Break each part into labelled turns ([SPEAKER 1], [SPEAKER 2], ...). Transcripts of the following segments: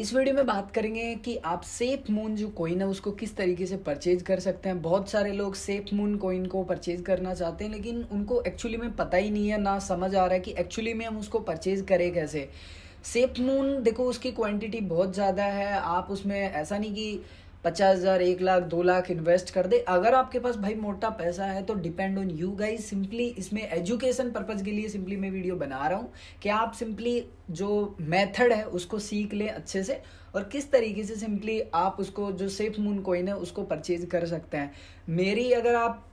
[SPEAKER 1] इस वीडियो में बात करेंगे कि आप सेफ मून जो कोइन है उसको किस तरीके से परचेज कर सकते हैं बहुत सारे लोग सेफ मून कोइन को परचेज करना चाहते हैं लेकिन उनको एक्चुअली में पता ही नहीं है ना समझ आ रहा है कि एक्चुअली में हम उसको परचेज करें कैसे सेफ मून देखो उसकी क्वांटिटी बहुत ज़्यादा है आप उसमें ऐसा नहीं कि पचास हज़ार एक लाख दो लाख इन्वेस्ट कर दे अगर आपके पास भाई मोटा पैसा है तो depend on you guys simply इसमें एजुकेशन पर्पज़ के लिए सिंपली मैं वीडियो बना रहा हूँ कि आप सिंपली जो मेथड है उसको सीख लें अच्छे से और किस तरीके से सिंपली आप उसको जो सेफ मून कोइन है उसको परचेज कर सकते हैं मेरी अगर आप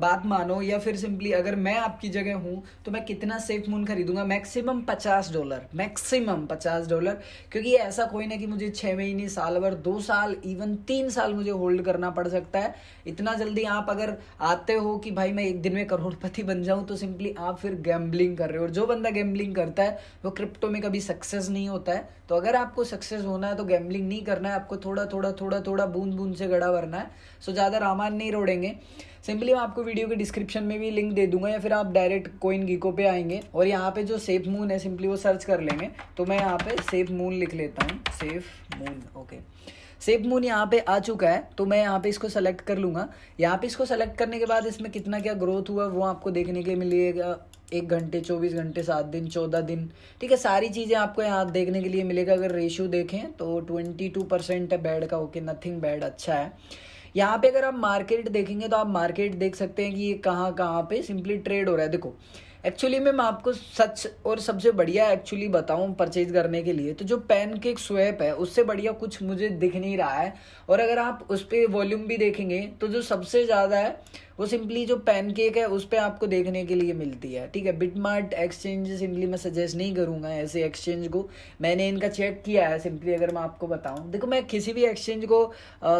[SPEAKER 1] बात मानो या फिर सिंपली अगर मैं आपकी जगह हूँ तो मैं कितना सेफ मून खरीदूंगा मैक्सिमम पचास डॉलर मैक्सिमम पचास डॉलर क्योंकि ऐसा कोई ना कि मुझे छः महीने साल भर दो साल इवन तीन साल मुझे होल्ड करना पड़ सकता है इतना जल्दी आप अगर आते हो कि भाई मैं एक दिन में करोड़पति बन जाऊँ तो सिंपली आप फिर गैम्बलिंग कर रहे हो और जो बंदा गैम्बलिंग करता है वो क्रिप्टो में कभी सक्सेस नहीं होता है तो अगर आपको सक्सेस होना है तो गैम्बलिंग नहीं करना है आपको थोड़ा थोड़ा थोड़ा थोड़ा बूंद बूंद से गड़ा भरना है सो ज़्यादा रामान नहीं रोड़ेंगे सिंपली मैं आपको वीडियो के डिस्क्रिप्शन में भी लिंक दे दूंगा या फिर आप डायरेक्ट कोइन गीको पे आएंगे और यहाँ पे जो सेफ मून है सिंपली वो सर्च कर लेंगे तो मैं यहाँ पे सेफ मून लिख लेता हूँ SafeMoon okay SafeMoon यहाँ पे आ चुका है तो मैं यहाँ पे इसको सेलेक्ट कर लूँगा यहाँ पे इसको सेलेक्ट करने के बाद इसमें कितना क्या ग्रोथ हुआ वो आपको देखने के मिलेगा एक घंटे चौबीस घंटे सात दिन चौदह दिन ठीक है सारी चीज़ें आपको यहाँ देखने के लिए मिलेगा अगर रेशियो देखें तो ट्वेंटी टू परसेंट है बैड का ओके नथिंग बैड अच्छा है यहाँ पे अगर आप मार्केट देखेंगे तो आप मार्केट देख सकते हैं कि ये कहाँ कहाँ पे सिंपली ट्रेड हो रहा है देखो एक्चुअली मैम आपको सच और सबसे बढ़िया एक्चुअली बताऊँ परचेज करने के लिए तो जो पेन केक स्वेप है उससे बढ़िया कुछ मुझे दिख नहीं रहा है और अगर आप उस पर वॉल्यूम भी देखेंगे तो जो सबसे ज़्यादा है वो सिंपली जो पेन केक है उस पर आपको देखने के लिए मिलती है ठीक है बिटमार्ट एक्सचेंज सिंपली मैं सजेस्ट नहीं करूँगा ऐसे एक्सचेंज को मैंने इनका चेक किया है सिंपली अगर मैं आपको बताऊँ देखो मैं किसी भी एक्सचेंज को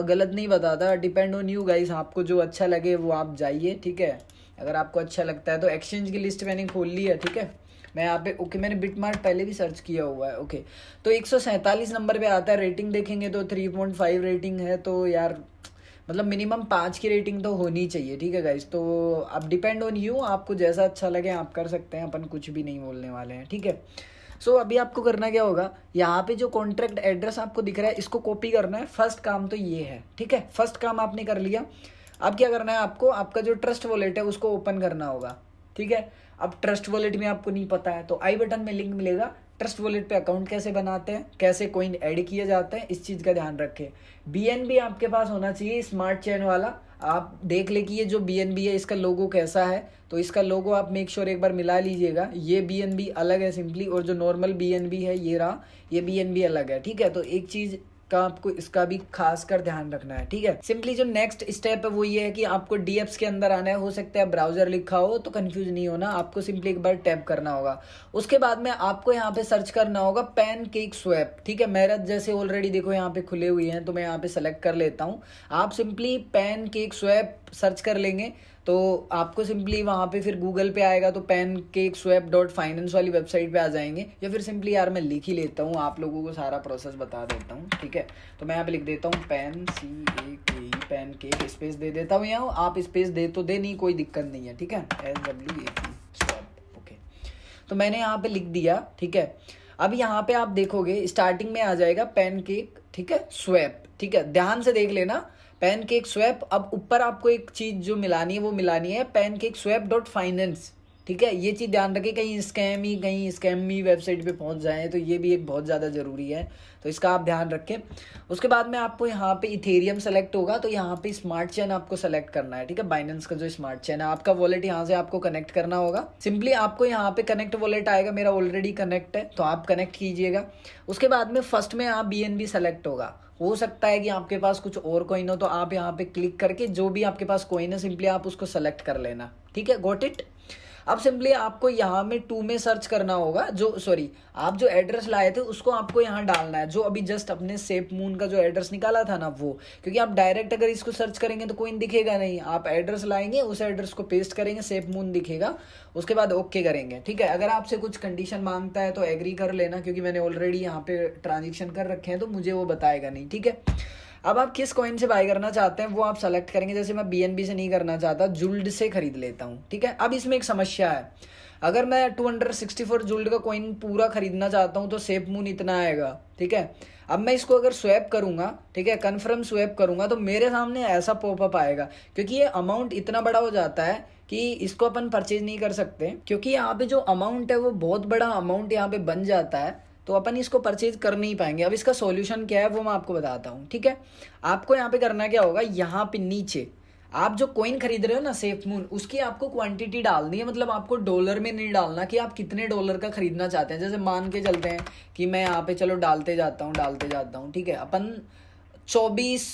[SPEAKER 1] गलत नहीं बताता डिपेंड ऑन यू गाइस आपको जो अच्छा लगे वो आप जाइए ठीक है अगर आपको अच्छा लगता है तो एक्सचेंज की लिस्ट मैंने खोल ली है ठीक है मैं यहाँ पे ओके मैंने बिट मार्ट पहले भी सर्च किया हुआ है ओके तो एक नंबर पे आता है रेटिंग देखेंगे तो 3.5 रेटिंग है तो यार मतलब मिनिमम पाँच की रेटिंग तो होनी चाहिए ठीक है गाइज तो अब डिपेंड ऑन यू आपको जैसा अच्छा लगे आप कर सकते हैं अपन कुछ भी नहीं बोलने वाले हैं ठीक है सो so, अभी आपको करना क्या होगा यहाँ पे जो कॉन्ट्रैक्ट एड्रेस आपको दिख रहा है इसको कॉपी करना है फर्स्ट काम तो ये है ठीक है फर्स्ट काम आपने कर लिया अब क्या करना है आपको आपका जो ट्रस्ट वॉलेट है उसको ओपन करना होगा ठीक है अब ट्रस्ट वॉलेट में आपको नहीं पता है तो आई बटन में लिंक मिलेगा ट्रस्ट वॉलेट पे अकाउंट कैसे बनाते हैं कैसे कोइन ऐड किया जाता है इस चीज़ का ध्यान रखें बीएनबी आपके पास होना चाहिए स्मार्ट चैन वाला आप देख ले कि ये जो बी है इसका लोगो कैसा है तो इसका लोगो आप मेक श्योर एक बार मिला लीजिएगा ये बी अलग है सिंपली और जो नॉर्मल बी है ये रहा ये बी अलग है ठीक है तो एक चीज़ का आपको इसका भी खास कर ध्यान रखना है ठीक है सिंपली जो नेक्स्ट स्टेप है वो ये है कि आपको डीएप्स के अंदर आना है हो सकता है ब्राउजर लिखा हो तो कंफ्यूज नहीं होना आपको सिंपली एक बार टैप करना होगा उसके बाद में आपको यहाँ पे सर्च करना होगा पैन केक स्वैप ठीक है मेरा जैसे ऑलरेडी देखो यहाँ पे खुले हुए हैं तो मैं यहाँ पे सेलेक्ट कर लेता हूँ आप simply PancakeSwap search कर लेंगे तो आपको सिंपली वहाँ पे फिर गूगल पे आएगा तो PancakeSwap dot finance वाली वेबसाइट पे आ जाएंगे या फिर सिंपली यार मैं लिख ही लेता हूँ आप लोगों को सारा प्रोसेस बता देता हूँ ठीक है तो मैं यहाँ पे लिख देता हूँ पेन सी ए के पेन केक स्पेस दे देता हूँ यहाँ आप स्पेस दे तो दे नहीं कोई दिक्कत नहीं है ठीक है S W A P swap okay तो मैंने यहाँ पे लिख दिया ठीक है अब यहाँ पे आप देखोगे स्टार्टिंग में आ जाएगा पेन केक ठीक है स्वैप ठीक है ध्यान से देख लेना पैन केक स्वैप अब ऊपर आपको एक चीज़ जो मिलानी है वो मिलानी है PancakeSwap dot finance ठीक है ये चीज़ ध्यान रखें कहीं स्कैम ही कहीं स्कैम ही वेबसाइट पे पहुंच जाए तो ये भी एक बहुत ज़्यादा ज़रूरी है तो इसका आप ध्यान रखें उसके बाद में आपको यहाँ पे इथेरियम सेलेक्ट होगा तो यहाँ पे स्मार्ट चैन आपको सेलेक्ट करना है ठीक है बाइनेंस का जो स्मार्ट चैन है आपका वॉलेट यहाँ से आपको कनेक्ट करना होगा सिंपली आपको यहाँ पे कनेक्ट वॉलेट आएगा मेरा ऑलरेडी कनेक्ट है तो आप कनेक्ट कीजिएगा उसके बाद में फर्स्ट में आप बी सेलेक्ट होगा हो सकता है कि आपके पास कुछ और कॉइन हो तो आप यहाँ पे क्लिक करके जो भी आपके पास कॉइन है सिंपली आप उसको सेलेक्ट कर लेना ठीक है गोट इट अब सिंपली आपको यहाँ में टू में सर्च करना होगा जो सॉरी आप जो एड्रेस लाए थे उसको आपको यहाँ डालना है जो अभी जस्ट अपने सेप मून का जो एड्रेस निकाला था ना वो क्योंकि आप डायरेक्ट अगर इसको सर्च करेंगे तो कोई दिखेगा नहीं आप एड्रेस लाएंगे उस एड्रेस को पेस्ट करेंगे सेप मून दिखेगा उसके बाद ओके करेंगे ठीक है अगर आपसे कुछ कंडीशन मांगता है तो एग्री कर लेना क्योंकि मैंने ऑलरेडी यहाँ पे ट्रांजेक्शन कर रखे हैं तो मुझे वो बताएगा नहीं ठीक है अब आप किस कॉइन से बाय करना चाहते हैं वो आप सेलेक्ट करेंगे जैसे मैं बी से नहीं करना चाहता जुल्ड से खरीद लेता हूँ ठीक है अब इसमें एक समस्या है अगर मैं टू हंड्रेड सिक्सटी फोर जुल्ड का कॉइन पूरा खरीदना चाहता हूँ तो सेफ मून इतना आएगा ठीक है अब मैं इसको अगर स्वैप करूँगा ठीक है कन्फर्म स्वैप करूंगा तो मेरे सामने ऐसा पॉपअप आएगा क्योंकि ये अमाउंट इतना बड़ा हो जाता है कि इसको अपन परचेज नहीं कर सकते क्योंकि यहाँ पे जो अमाउंट है वो बहुत बड़ा अमाउंट यहाँ पे बन जाता है तो अपन इसको परचेज कर नहीं पाएंगे अब इसका सॉल्यूशन क्या है वो मैं आपको बताता हूँ ठीक है आपको यहाँ पे करना क्या होगा यहाँ पे नीचे आप जो कॉइन खरीद रहे हो ना सेफ मून उसकी आपको क्वांटिटी डालनी है मतलब आपको डॉलर में नहीं डालना कि आप कितने डॉलर का खरीदना चाहते हैं जैसे मान के चलते हैं कि मैं यहाँ पे चलो डालते जाता हूँ डालते जाता हूँ ठीक है अपन चौबीस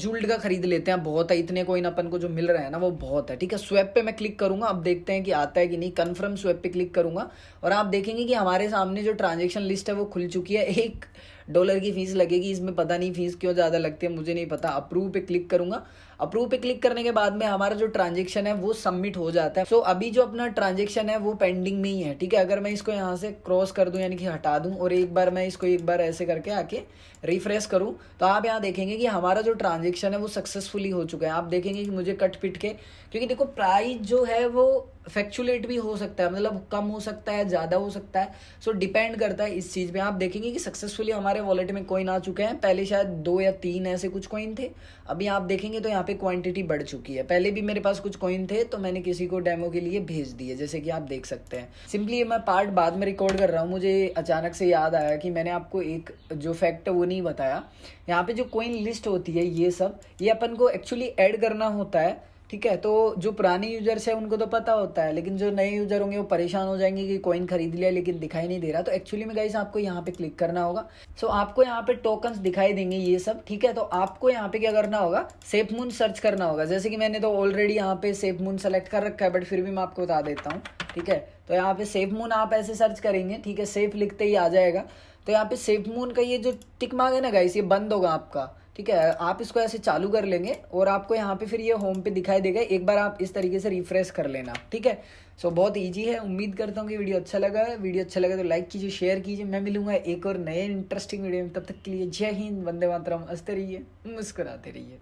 [SPEAKER 1] जूल्ड का खरीद लेते हैं बहुत है इतने कोइन अपन को जो मिल रहा है ना वो बहुत है ठीक है स्वैप पे मैं क्लिक करूंगा अब देखते हैं कि आता है कि नहीं कंफर्म स्वैप पे क्लिक करूंगा और आप देखेंगे कि हमारे सामने जो ट्रांजेक्शन लिस्ट है वो खुल चुकी है एक डॉलर की फ़ीस लगेगी इसमें पता नहीं फ़ीस क्यों ज़्यादा लगती है मुझे नहीं पता अप्रूव पे क्लिक करूंगा अप्रूव पे क्लिक करने के बाद में हमारा जो ट्रांजेक्शन है वो सबमिट हो जाता है सो so, अभी जो अपना ट्रांजेक्शन है वो पेंडिंग में ही है ठीक है अगर मैं इसको यहाँ से क्रॉस कर दूँ यानी कि हटा दूँ और एक बार मैं इसको एक बार ऐसे करके आके रिफ्रेश करूँ तो आप यहाँ देखेंगे कि हमारा जो ट्रांजेक्शन है वो सक्सेसफुली हो चुका है आप देखेंगे कि मुझे कट पिट के क्योंकि देखो प्राइस जो है वो फैक्चुलेट भी हो सकता है मतलब कम हो सकता है ज़्यादा हो सकता है सो so, डिपेंड करता है इस चीज़ पे आप देखेंगे कि सक्सेसफुली हमारे वॉलेट में कॉइन आ चुके हैं पहले शायद दो या तीन ऐसे कुछ कॉइन थे अभी आप देखेंगे तो यहाँ पे क्वांटिटी बढ़ चुकी है पहले भी मेरे पास कुछ कॉइन थे तो मैंने किसी को डेमो के लिए भेज दिए जैसे कि आप देख सकते हैं सिंपली मैं पार्ट बाद में रिकॉर्ड कर रहा हूँ मुझे अचानक से याद आया कि मैंने आपको एक जो फैक्ट है वो नहीं बताया यहाँ पे जो कॉइन लिस्ट होती है ये सब ये अपन को एक्चुअली एड करना होता है ठीक है तो जो पुराने यूजर्स हैं उनको तो पता होता है लेकिन जो नए यूजर होंगे वो परेशान हो जाएंगे कि कॉइन खरीद लिया लेकिन दिखाई नहीं दे रहा तो एक्चुअली में गाइस आपको यहाँ पे क्लिक करना होगा सो so, आपको यहाँ पे टोकन्स दिखाई देंगे ये सब ठीक है तो आपको यहाँ पे क्या करना होगा सेफ मून सर्च करना होगा जैसे कि मैंने तो ऑलरेडी यहाँ पे सेफ मून सेलेक्ट कर रखा है बट फिर भी मैं आपको बता देता हूँ ठीक है तो यहाँ पे सेफ मून आप ऐसे सर्च करेंगे ठीक है सेफ लिखते ही आ जाएगा तो यहाँ पे सेफ मून का ये जो टिक मांग है ना गाइस ये बंद होगा आपका ठीक है आप इसको ऐसे चालू कर लेंगे और आपको यहाँ पे फिर ये होम पे दिखाई देगा एक बार आप इस तरीके से रिफ्रेश कर लेना ठीक है सो so, बहुत ईजी है उम्मीद करता हूँ कि वीडियो अच्छा लगा वीडियो अच्छा लगा तो लाइक कीजिए शेयर कीजिए मैं मिलूंगा एक और नए इंटरेस्टिंग वीडियो में तब तक के लिए जय हिंद वंदे मातरम हंसते रहिए मुस्कुराते रहिए